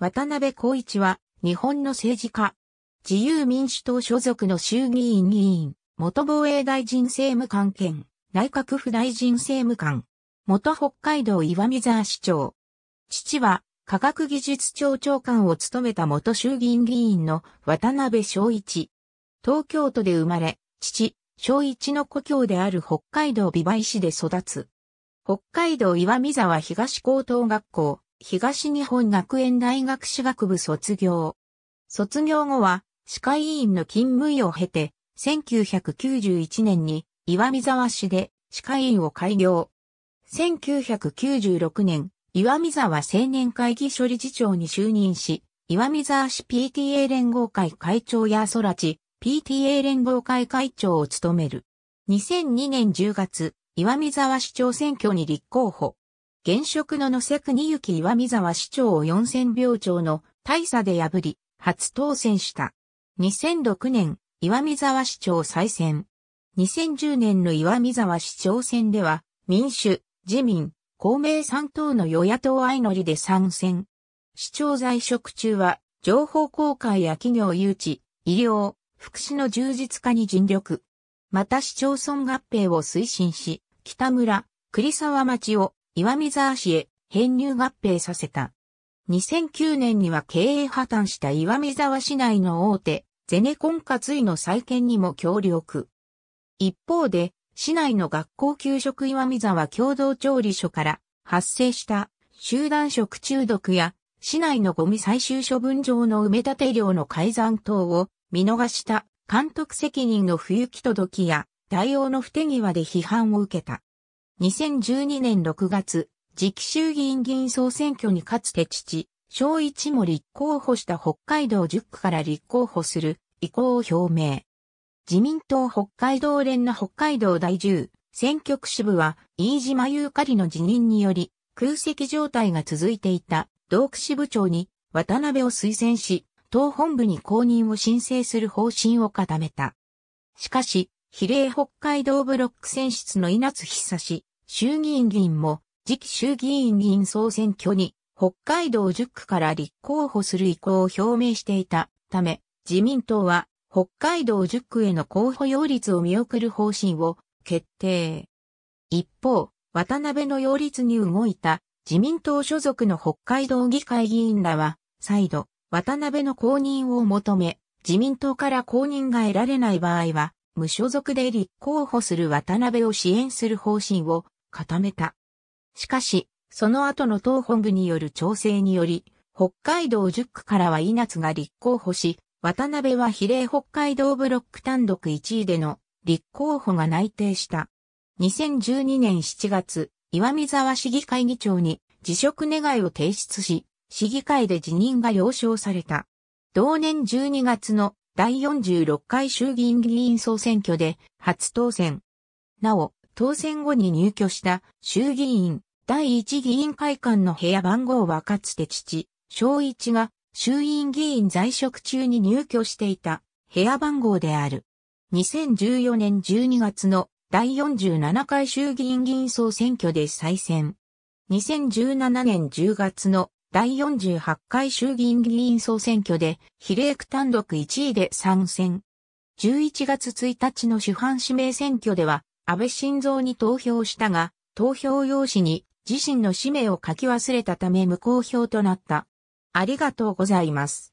渡辺光一は、日本の政治家。自由民主党所属の衆議院議員、元防衛大臣政務官兼、内閣府大臣政務官。元北海道岩見沢市長。父は、科学技術庁長官を務めた元衆議院議員の渡辺昭一。東京都で生まれ、父、昭一の故郷である北海道美梅市で育つ。北海道岩見沢東高等学校、東日本学園大学士学部卒業。卒業後は、歯科医院の勤務医を経て、1991年に岩見沢市で歯科医院を開業。1996年、岩見沢青年会議所理事長に就任し、岩見沢市 PTA 連合会会長や空地 PTA 連合会会長を務める。2002年10月、岩見沢市長選挙に立候補。現職の野瀬国行岩見沢市長を四千病長の大差で破り、初当選した。2006年、岩見沢市長再選。2010年の岩見沢市長選では、民主、自民、公明3党の与野党相乗りで参戦。市長在職中は、情報公開や企業誘致、医療、福祉の充実化に尽力。また市町村合併を推進し、北村、栗沢町を岩見沢市へ編入合併させた。2009年には経営破綻した岩見沢市内の大手、ゼネコンカツイの再建にも協力。一方で、市内の学校給食岩見沢共同調理所から発生した集団食中毒や市内のゴミ最終処分場の埋め立て量の改ざん等を見逃した監督責任の不行き届きや対応の不手際で批判を受けた。2012年6月、次期衆議院議員総選挙にかつて父、小一も立候補した北海道10区から立候補する意向を表明。自民党北海道連の北海道第10選挙区支部は飯島ゆかりの辞任により空席状態が続いていた道区支部長に渡辺を推薦し、党本部に公認を申請する方針を固めた。しかし、比例北海道ブロック選出の稲津久志、衆議院議員も、次期衆議院議員総選挙に、北海道10区から立候補する意向を表明していたため、自民党は、北海道10区への候補擁立を見送る方針を決定。一方、渡辺の擁立に動いた自民党所属の北海道議会議員らは、再度、渡辺の公認を求め、自民党から公認が得られない場合は、無所属で立候補する渡辺を支援する方針を固めた。しかし、その後の党本部による調整により、北海道10区からは稲津が立候補し、渡辺は比例北海道ブロック単独1位での立候補が内定した。2012年7月、岩見沢市議会議長に辞職願を提出し、市議会で辞任が了承された。同年12月の第46回衆議院議員総選挙で初当選。なお、当選後に入居した衆議院第1議員会館の部屋番号はかつて父、小一が衆院議員在職中に入居していた部屋番号である。2014年12月の第47回衆議院議員総選挙で再選。2017年10月の第48回衆議院議員総選挙で比例区単独1位で参戦。11月1日の主犯指名選挙では安倍晋三に投票したが、投票用紙に自身の氏名を書き忘れたため無効票となった。ありがとうございます。